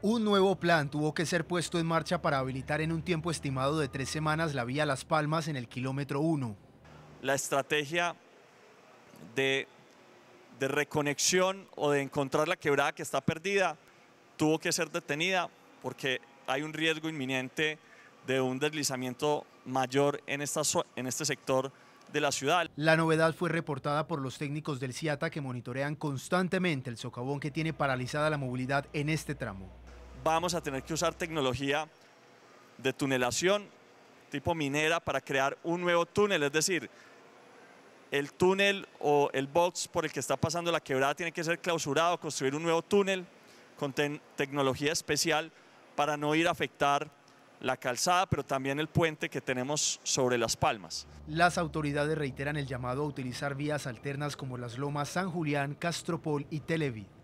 Un nuevo plan tuvo que ser puesto en marcha para habilitar en un tiempo estimado de tres semanas la vía Las Palmas en el kilómetro 1. La estrategia de, reconexión o de encontrar la quebrada que está perdida tuvo que ser detenida porque hay un riesgo inminente de un deslizamiento mayor en, en este sector de la ciudad. La novedad fue reportada por los técnicos del CIATA que monitorean constantemente el socavón que tiene paralizada la movilidad en este tramo vamos a tener que usar tecnología de tunelación tipo minera para crear un nuevo túnel, es decir, el túnel o el box por el que está pasando la quebrada tiene que ser clausurado, construir un nuevo túnel con tecnología especial para no ir a afectar la calzada, pero también el puente que tenemos sobre Las Palmas. Las autoridades reiteran el llamado a utilizar vías alternas como las lomas San Julián, Castropol y Televi.